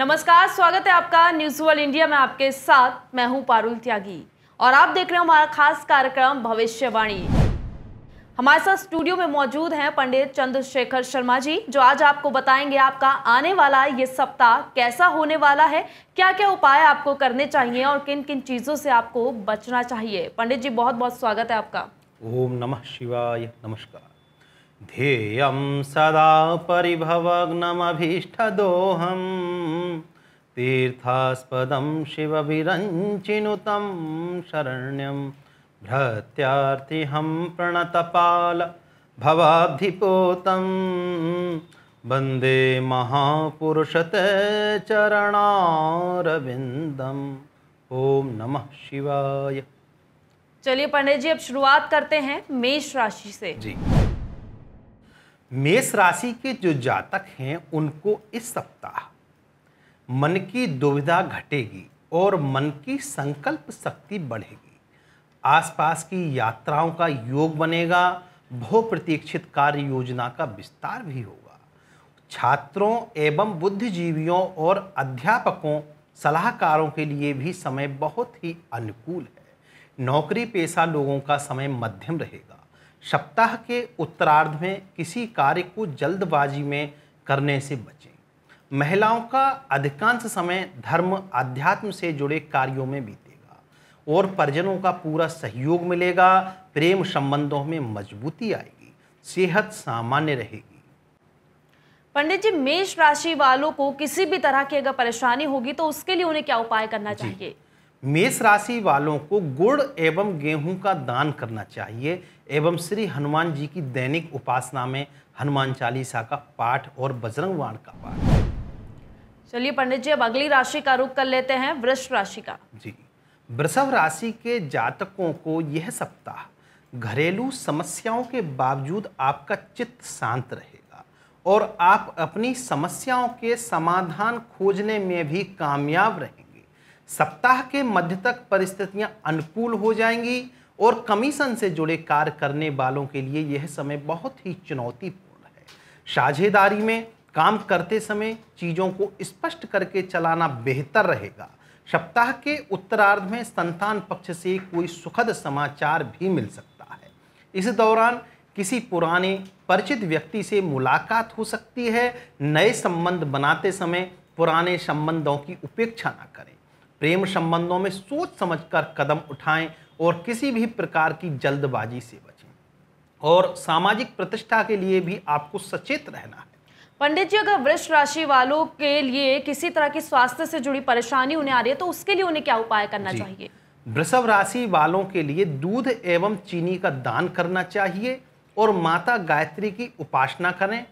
नमस्कार स्वागत है आपका न्यूज वर्ल्ड इंडिया में आपके साथ मैं हूं पारुल त्यागी और आप देख रहे हो हमारा खास कार्यक्रम भविष्यवाणी हमारे साथ स्टूडियो में मौजूद हैं पंडित चंद्रशेखर शर्मा जी जो आज आपको बताएंगे आपका आने वाला ये सप्ताह कैसा होने वाला है क्या क्या उपाय आपको करने चाहिए और किन किन चीज़ों से आपको बचना चाहिए पंडित जी बहुत बहुत स्वागत है आपका ओम नमः शिवाय नमस्कार ध्येयं सदा परिभवग्नमभीष्टदोहं तीर्थास्पदं शिवविरञ्चिनुतं शरण्यं हम प्रणतपाल भवाब्धिपोतं वन्दे महापुरुषते चरणारविन्दम् ओम नमः शिवाय चलिए पंडित जी अब शुरुआत करते हैं मेष राशि से जी मेष राशि के जो जातक हैं उनको इस सप्ताह मन की दुविधा घटेगी और मन की संकल्प शक्ति बढ़ेगी आसपास की यात्राओं का योग बनेगा भो प्रतीक्षित कार्य योजना का विस्तार भी होगा छात्रों एवं बुद्धिजीवियों और अध्यापकों सलाहकारों के लिए भी समय बहुत ही अनुकूल है नौकरी पेशा लोगों का समय मध्यम रहेगा सप्ताह के उत्तरार्ध में किसी कार्य को जल्दबाजी में करने से बचें महिलाओं का अधिकांश समय धर्म आध्यात्म से जुड़े कार्यों में बीतेगा और परिजनों का पूरा सहयोग मिलेगा प्रेम संबंधों में मजबूती आएगी सेहत सामान्य रहेगी पंडित जी मेष राशि वालों को किसी भी तरह की अगर परेशानी होगी तो उसके लिए उन्हें क्या उपाय करना चाहिए मेष राशि वालों को गुड़ एवं गेहूं का दान करना चाहिए एवं श्री हनुमान जी की दैनिक उपासना में हनुमान चालीसा का पाठ और बजरंग वाण का पाठ चलिए पंडित जी अब अगली राशि का रुख कर लेते हैं वृष राशि का जी वृषभ राशि के जातकों को यह सप्ताह घरेलू समस्याओं के बावजूद आपका चित्त शांत रहेगा और आप अपनी समस्याओं के समाधान खोजने में भी कामयाब रहेंगे सप्ताह के मध्य तक परिस्थितियां अनुकूल हो जाएंगी और कमीशन से जुड़े कार्य करने वालों के लिए यह समय बहुत ही चुनौतीपूर्ण है साझेदारी में काम करते समय चीज़ों को स्पष्ट करके चलाना बेहतर रहेगा सप्ताह के उत्तरार्ध में संतान पक्ष से कोई सुखद समाचार भी मिल सकता है इस दौरान किसी पुराने परिचित व्यक्ति से मुलाकात हो सकती है नए संबंध बनाते समय पुराने संबंधों की उपेक्षा ना करें प्रेम संबंधों में सोच समझकर कदम उठाएं और किसी भी प्रकार की जल्दबाजी से बचें और सामाजिक प्रतिष्ठा के लिए भी आपको सचेत रहना है पंडित जी अगर वृक्ष राशि वालों के लिए किसी तरह की स्वास्थ्य से जुड़ी परेशानी उन्हें आ रही है तो उसके लिए उन्हें क्या उपाय करना चाहिए वृषभ राशि वालों के लिए दूध एवं चीनी का दान करना चाहिए और माता गायत्री की उपासना करें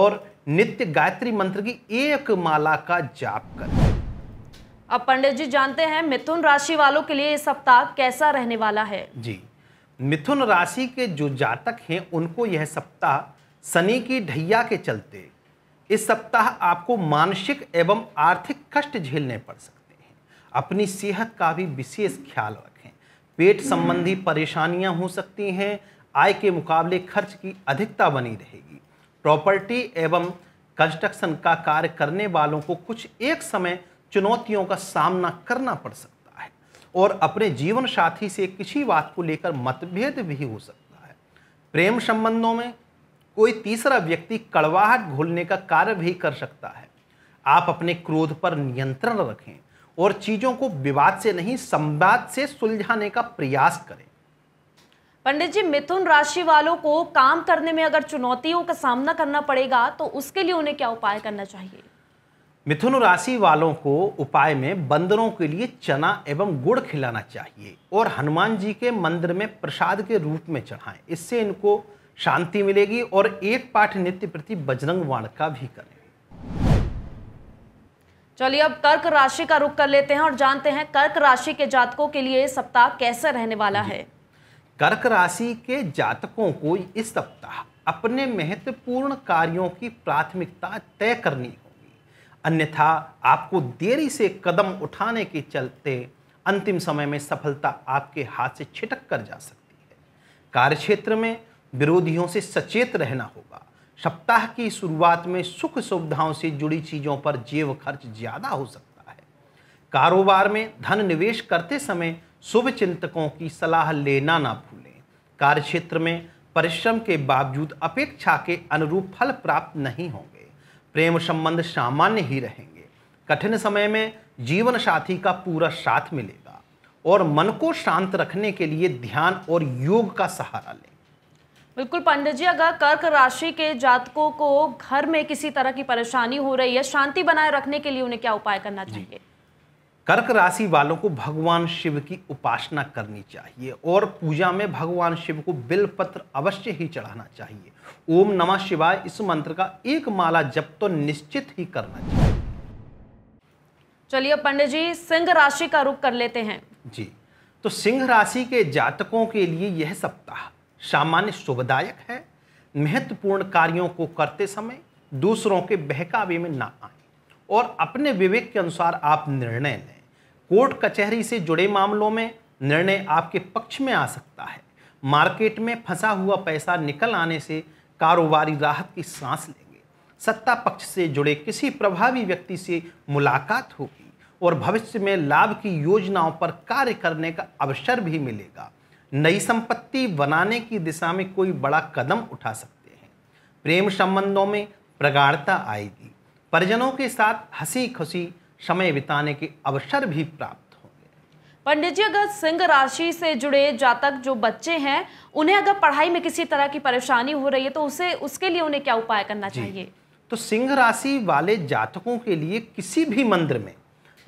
और नित्य गायत्री मंत्र की एक माला का जाप करें अब पंडित जी जानते हैं मिथुन राशि वालों के लिए ये सप्ताह कैसा रहने वाला है जी मिथुन राशि के जो जातक हैं उनको यह सप्ताह शनि की ढैया के चलते इस सप्ताह आपको मानसिक एवं आर्थिक कष्ट झेलने पड़ सकते हैं अपनी सेहत का भी विशेष ख्याल रखें पेट संबंधी परेशानियां हो सकती हैं आय के मुकाबले खर्च की अधिकता बनी रहेगी प्रॉपर्टी एवं कंस्ट्रक्शन का कार्य करने वालों को कुछ एक समय चुनौतियों का सामना करना पड़ सकता है और अपने जीवन साथी से किसी बात को लेकर मतभेद भी हो सकता है प्रेम संबंधों में कोई तीसरा व्यक्ति कड़वाहट घोलने का कार्य भी कर सकता है आप अपने क्रोध पर नियंत्रण रखें और चीजों को विवाद से नहीं संवाद से सुलझाने का प्रयास करें पंडित जी मिथुन राशि वालों को काम करने में अगर चुनौतियों का सामना करना पड़ेगा तो उसके लिए उन्हें क्या उपाय करना चाहिए मिथुन राशि वालों को उपाय में बंदरों के लिए चना एवं गुड़ खिलाना चाहिए और हनुमान जी के मंदिर में प्रसाद के रूप में चढ़ाएं इससे इनको शांति मिलेगी और एक पाठ नित्य प्रति बजरंग वाण का भी करें चलिए अब कर्क राशि का रुख कर लेते हैं और जानते हैं कर्क राशि के जातकों के लिए सप्ताह कैसा रहने वाला है कर्क राशि के जातकों को इस सप्ताह अपने महत्वपूर्ण कार्यों की प्राथमिकता तय करनी हो अन्यथा आपको देरी से कदम उठाने के चलते अंतिम समय में सफलता आपके हाथ से छिटक कर जा सकती है कार्यक्षेत्र में विरोधियों से सचेत रहना होगा सप्ताह की शुरुआत में सुख सुविधाओं से जुड़ी चीज़ों पर जेब खर्च ज़्यादा हो सकता है कारोबार में धन निवेश करते समय शुभ चिंतकों की सलाह लेना ना भूलें कार्यक्षेत्र में परिश्रम के बावजूद अपेक्षा के अनुरूप फल प्राप्त नहीं होंगे प्रेम संबंध सामान्य ही रहेंगे कठिन समय में जीवन साथी का पूरा साथ मिलेगा और मन को शांत रखने के लिए ध्यान और योग का सहारा लें बिल्कुल पंडित जी अगर कर्क राशि के जातकों को घर में किसी तरह की परेशानी हो रही है शांति बनाए रखने के लिए उन्हें क्या उपाय करना चाहिए कर्क राशि वालों को भगवान शिव की उपासना करनी चाहिए और पूजा में भगवान शिव को बिलपत्र अवश्य ही चढ़ाना चाहिए ओम नमः शिवाय इस मंत्र का एक माला जप तो निश्चित ही करना चाहिए चलिए पंडित जी सिंह राशि का रुख कर लेते हैं जी तो सिंह राशि के जातकों के लिए यह सप्ताह सामान्य शुभदायक है महत्वपूर्ण कार्यों को करते समय दूसरों के बहकावे में ना आए और अपने विवेक के अनुसार आप निर्णय लें कोर्ट कचहरी से जुड़े मामलों में निर्णय आपके पक्ष में आ सकता है मार्केट में फंसा हुआ पैसा निकल आने से कारोबारी राहत की सांस लेंगे सत्ता पक्ष से जुड़े किसी प्रभावी व्यक्ति से मुलाकात होगी और भविष्य में लाभ की योजनाओं पर कार्य करने का अवसर भी मिलेगा नई संपत्ति बनाने की दिशा में कोई बड़ा कदम उठा सकते हैं प्रेम संबंधों में प्रगाढ़ता आएगी परिजनों के साथ हंसी खुशी समय बिताने के अवसर भी प्राप्त होंगे पंडित जी अगर सिंह राशि से जुड़े जातक जो बच्चे हैं उन्हें अगर पढ़ाई में किसी तरह की परेशानी हो रही है तो उसे उसके लिए उन्हें क्या उपाय करना चाहिए तो सिंह राशि वाले जातकों के लिए किसी भी मंदिर में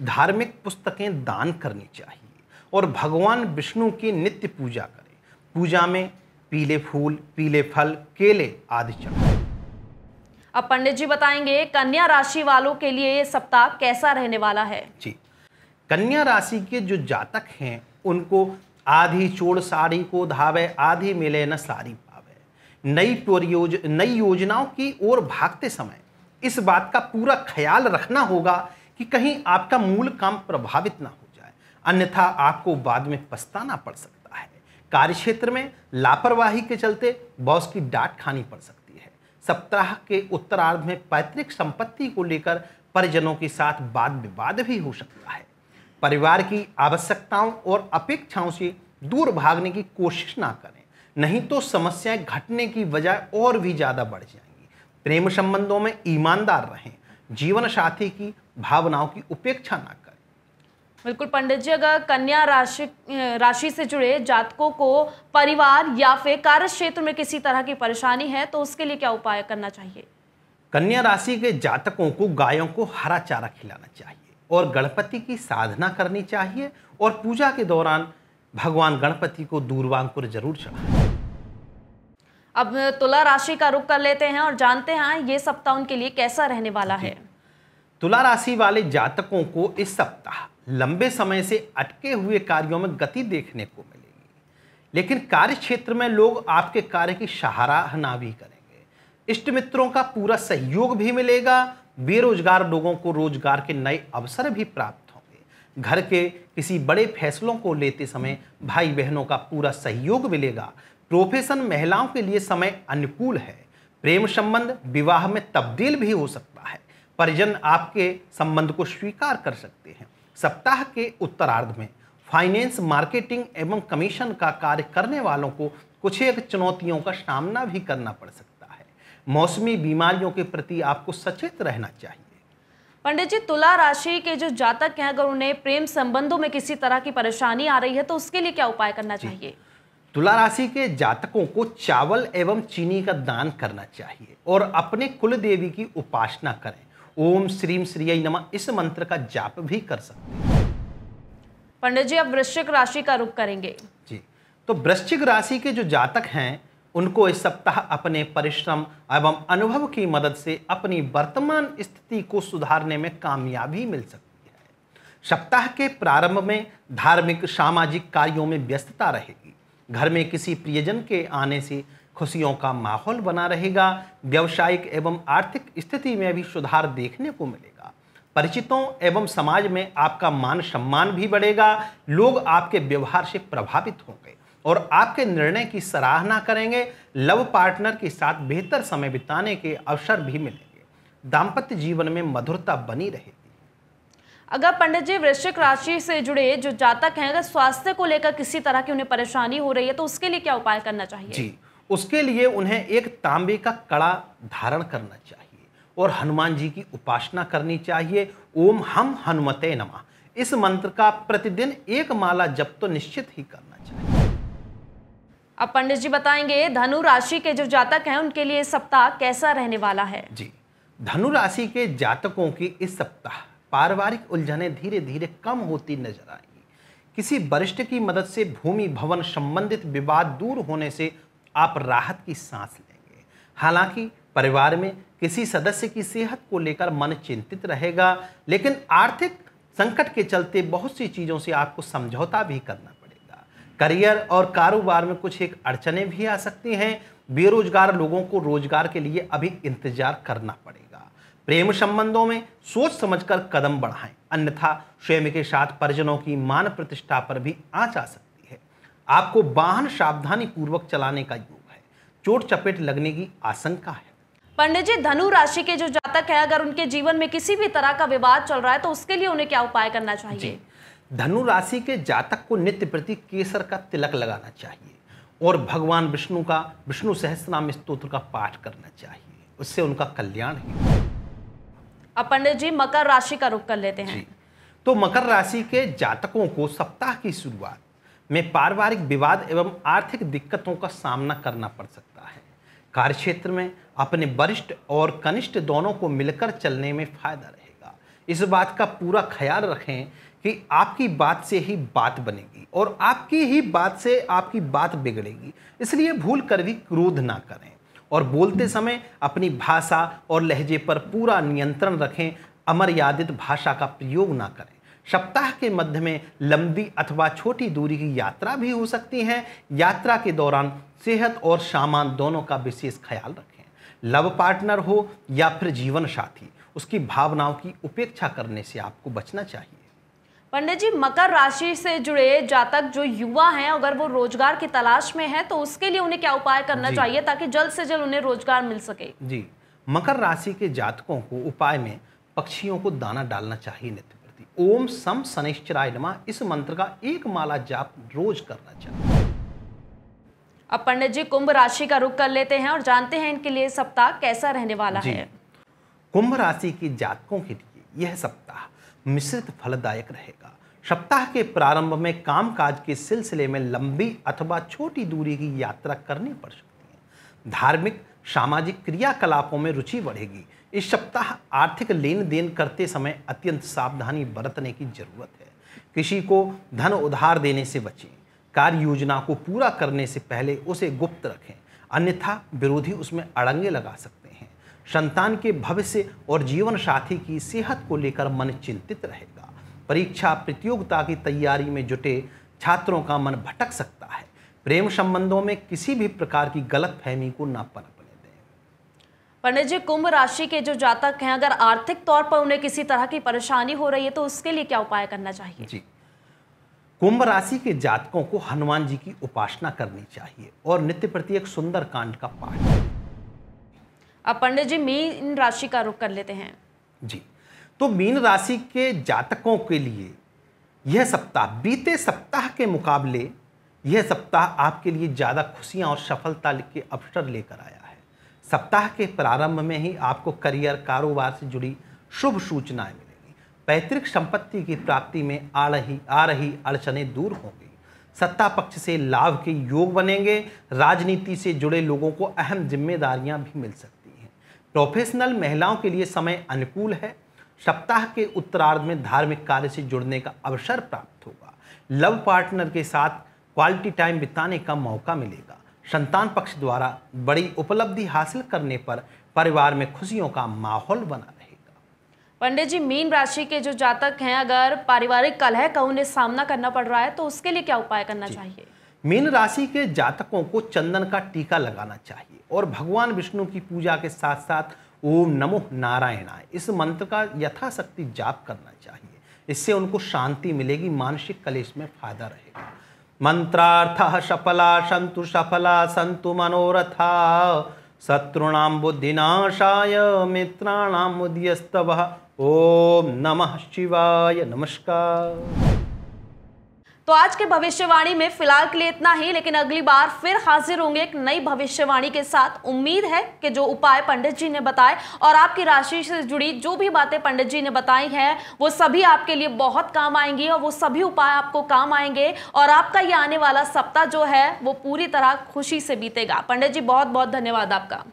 धार्मिक पुस्तकें दान करनी चाहिए और भगवान विष्णु की नित्य पूजा करें पूजा में पीले फूल पीले फल केले आदि चढ़ाए अब पंडित जी बताएंगे कन्या राशि वालों के लिए ये सप्ताह कैसा रहने वाला है जी कन्या राशि के जो जातक हैं उनको आधी चोड़ साड़ी को धावे आधी मिले न सारी पावे नई परियोज नई योजनाओं की ओर भागते समय इस बात का पूरा ख्याल रखना होगा कि कहीं आपका मूल काम प्रभावित ना हो जाए अन्यथा आपको बाद में पछताना पड़ सकता है कार्यक्षेत्र में लापरवाही के चलते बॉस की डांट खानी पड़ सकती सप्ताह के उत्तरार्ध में पैतृक संपत्ति को लेकर परिजनों के साथ वाद विवाद भी हो सकता है परिवार की आवश्यकताओं और अपेक्षाओं से दूर भागने की कोशिश ना करें नहीं तो समस्याएं घटने की वजह और भी ज़्यादा बढ़ जाएंगी प्रेम संबंधों में ईमानदार रहें जीवन साथी की भावनाओं की उपेक्षा ना करें बिल्कुल पंडित जी अगर कन्या राशि राशि से जुड़े जातकों को परिवार या फिर कार्य क्षेत्र में किसी तरह की परेशानी है तो उसके लिए क्या उपाय करना चाहिए कन्या राशि के जातकों को गायों को हरा चारा खिलाना चाहिए और गणपति की साधना करनी चाहिए और पूजा के दौरान भगवान गणपति को दूरवांकुर जरूर चढ़ा अब तुला राशि का रुख कर लेते हैं और जानते हैं ये सप्ताह उनके लिए कैसा रहने वाला है तुला राशि वाले जातकों को इस सप्ताह लंबे समय से अटके हुए कार्यों में गति देखने को मिलेगी लेकिन कार्य क्षेत्र में लोग आपके कार्य की सराहना भी करेंगे इष्ट मित्रों का पूरा सहयोग भी मिलेगा बेरोजगार लोगों को रोजगार के नए अवसर भी प्राप्त होंगे घर के किसी बड़े फैसलों को लेते समय भाई बहनों का पूरा सहयोग मिलेगा प्रोफेशन महिलाओं के लिए समय अनुकूल है प्रेम संबंध विवाह में तब्दील भी हो सकता है परिजन आपके संबंध को स्वीकार कर सकते हैं सप्ताह के उत्तरार्ध में फाइनेंस मार्केटिंग एवं कमीशन का कार्य करने वालों को कुछ एक चुनौतियों का सामना भी करना पड़ सकता है मौसमी बीमारियों के प्रति आपको सचेत रहना चाहिए पंडित जी तुला राशि के जो जातक हैं अगर उन्हें प्रेम संबंधों में किसी तरह की परेशानी आ रही है तो उसके लिए क्या उपाय करना चाहिए तुला राशि के जातकों को चावल एवं चीनी का दान करना चाहिए और अपने कुल देवी की उपासना करें ओम श्रीम श्रीय नमः इस मंत्र का जाप भी कर सकते हैं पंडित जी अब वृश्चिक राशि का रुख करेंगे जी तो वृश्चिक राशि के जो जातक हैं उनको इस सप्ताह अपने परिश्रम एवं अनुभव की मदद से अपनी वर्तमान स्थिति को सुधारने में कामयाबी मिल सकती है सप्ताह के प्रारंभ में धार्मिक सामाजिक कार्यों में व्यस्तता रहेगी घर में किसी प्रियजन के आने से खुशियों का माहौल बना रहेगा व्यवसायिक एवं आर्थिक स्थिति में भी सुधार देखने को मिलेगा परिचितों एवं समाज में आपका मान सम्मान भी बढ़ेगा लोग आपके व्यवहार से प्रभावित होंगे और आपके निर्णय की सराहना करेंगे लव पार्टनर के साथ बेहतर समय बिताने के अवसर भी मिलेंगे दाम्पत्य जीवन में मधुरता बनी रहेगी अगर पंडित जी वृश्चिक राशि से जुड़े जो जातक हैं अगर स्वास्थ्य को लेकर किसी तरह की उन्हें परेशानी हो रही है तो उसके लिए क्या उपाय करना चाहिए जी उसके लिए उन्हें एक तांबे का कड़ा धारण करना चाहिए और हनुमान जी की उपासना करनी चाहिए ओम हम हनुमते नमः इस मंत्र का प्रतिदिन एक माला जप तो निश्चित ही करना चाहिए अब पंडित जी बताएंगे धनु राशि के जो जातक हैं उनके लिए सप्ताह कैसा रहने वाला है जी धनु राशि के जातकों की इस सप्ताह पारिवारिक उलझने धीरे धीरे कम होती नजर आएंगी किसी वरिष्ठ की मदद से भूमि भवन संबंधित विवाद दूर होने से आप राहत की सांस लेंगे हालांकि परिवार में किसी सदस्य की सेहत को लेकर मन चिंतित रहेगा लेकिन आर्थिक संकट के चलते बहुत सी चीज़ों से आपको समझौता भी करना पड़ेगा करियर और कारोबार में कुछ एक अड़चने भी आ सकती हैं बेरोजगार लोगों को रोजगार के लिए अभी इंतजार करना पड़ेगा प्रेम संबंधों में सोच समझकर कदम बढ़ाएं अन्यथा स्वयं के साथ परिजनों की मान प्रतिष्ठा पर भी आँच आ सकती आपको वाहन सावधानी पूर्वक चलाने का योग है चोट चपेट लगने की आशंका है पंडित जी धनु राशि के जो जातक है अगर उनके जीवन में किसी भी तरह का विवाद चल रहा है तो उसके लिए उन्हें क्या उपाय करना चाहिए धनु राशि के जातक को नित्य प्रति केसर का तिलक लगाना चाहिए और भगवान विष्णु का विष्णु सहस्त्रनाम स्त्रोत्र का पाठ करना चाहिए उससे उनका कल्याण ही अब पंडित जी मकर राशि का रुख कर लेते हैं तो मकर राशि के जातकों को सप्ताह की शुरुआत में पारिवारिक विवाद एवं आर्थिक दिक्कतों का सामना करना पड़ सकता है कार्य क्षेत्र में अपने वरिष्ठ और कनिष्ठ दोनों को मिलकर चलने में फायदा रहेगा इस बात का पूरा ख्याल रखें कि आपकी बात से ही बात बनेगी और आपकी ही बात से आपकी बात बिगड़ेगी इसलिए भूल कर भी क्रोध ना करें और बोलते समय अपनी भाषा और लहजे पर पूरा नियंत्रण रखें अमर्यादित भाषा का प्रयोग ना करें सप्ताह के मध्य में लंबी अथवा छोटी दूरी की यात्रा भी हो सकती है यात्रा के दौरान सेहत और सामान दोनों का विशेष ख्याल रखें लव पार्टनर हो या फिर जीवन साथी उसकी भावनाओं की उपेक्षा करने से आपको बचना चाहिए पंडित जी मकर राशि से जुड़े जातक जो युवा हैं अगर वो रोजगार की तलाश में हैं तो उसके लिए उन्हें क्या उपाय करना चाहिए ताकि जल्द से जल्द उन्हें रोजगार मिल सके जी मकर राशि के जातकों को उपाय में पक्षियों को दाना डालना चाहिए नित्य ओम सम शनिश्चराय नमा इस मंत्र का एक माला जाप रोज करना चाहिए अब पंडित जी कुंभ राशि का रुख कर लेते हैं और जानते हैं इनके लिए सप्ताह कैसा रहने वाला है कुंभ राशि के जातकों के लिए यह सप्ताह मिश्रित फलदायक रहेगा सप्ताह के प्रारंभ में कामकाज के सिलसिले में लंबी अथवा छोटी दूरी की यात्रा करनी पड़ सकती है धार्मिक सामाजिक क्रियाकलापों में रुचि बढ़ेगी इस सप्ताह आर्थिक लेन देन करते समय अत्यंत सावधानी बरतने की जरूरत है किसी को धन उधार देने से बचें कार्य योजना को पूरा करने से पहले उसे गुप्त रखें अन्यथा विरोधी उसमें अड़ंगे लगा सकते हैं संतान के भविष्य और जीवन साथी की सेहत को लेकर मन चिंतित रहेगा परीक्षा प्रतियोगिता की तैयारी में जुटे छात्रों का मन भटक सकता है प्रेम संबंधों में किसी भी प्रकार की गलत फहमी को ना पनप पंडित जी कुंभ राशि के जो जातक हैं अगर आर्थिक तौर पर उन्हें किसी तरह की परेशानी हो रही है तो उसके लिए क्या उपाय करना चाहिए जी कुंभ राशि के जातकों को हनुमान जी की उपासना करनी चाहिए और नित्य प्रति एक सुंदर कांड का पाठ अब पंडित जी मीन राशि का रुख कर लेते हैं जी तो मीन राशि के जातकों के लिए यह सप्ताह बीते सप्ताह के मुकाबले यह सप्ताह आपके लिए ज़्यादा खुशियां और सफलता के अवसर लेकर आया सप्ताह के प्रारंभ में ही आपको करियर कारोबार से जुड़ी शुभ सूचनाएं मिलेंगी पैतृक संपत्ति की प्राप्ति में आ रही आ रही अड़चने दूर होंगी सत्ता पक्ष से लाभ के योग बनेंगे राजनीति से जुड़े लोगों को अहम जिम्मेदारियां भी मिल सकती हैं प्रोफेशनल महिलाओं के लिए समय अनुकूल है सप्ताह के उत्तरार्ध में धार्मिक कार्य से जुड़ने का अवसर प्राप्त होगा लव पार्टनर के साथ क्वालिटी टाइम बिताने का मौका मिलेगा संतान पक्ष द्वारा बड़ी उपलब्धि हासिल करने पर परिवार में खुशियों का माहौल बना रहेगा पंडित जी मीन राशि के जो जातक हैं अगर पारिवारिक कलह का उन्हें सामना करना पड़ रहा है तो उसके लिए क्या उपाय करना चाहिए मीन राशि के जातकों को चंदन का टीका लगाना चाहिए और भगवान विष्णु की पूजा के साथ साथ ओम नमो नारायणाय इस मंत्र का यथाशक्ति जाप करना चाहिए इससे उनको शांति मिलेगी मानसिक कलेश में फायदा रहेगा मंत्रार्थ सफला सन्तु सफला सन्तु मनोरथा शत्रुणाम बुद्धिनाशाय मित्राणाम उद्यस्तव ओम नमः शिवाय नमस्कार तो आज के भविष्यवाणी में फिलहाल के लिए इतना ही लेकिन अगली बार फिर हाजिर होंगे एक नई भविष्यवाणी के साथ उम्मीद है कि जो उपाय पंडित जी ने बताए और आपकी राशि से जुड़ी जो भी बातें पंडित जी ने बताई हैं वो सभी आपके लिए बहुत काम आएंगी और वो सभी उपाय आपको काम आएंगे और आपका ये आने वाला सप्ताह जो है वो पूरी तरह खुशी से बीतेगा पंडित जी बहुत बहुत धन्यवाद आपका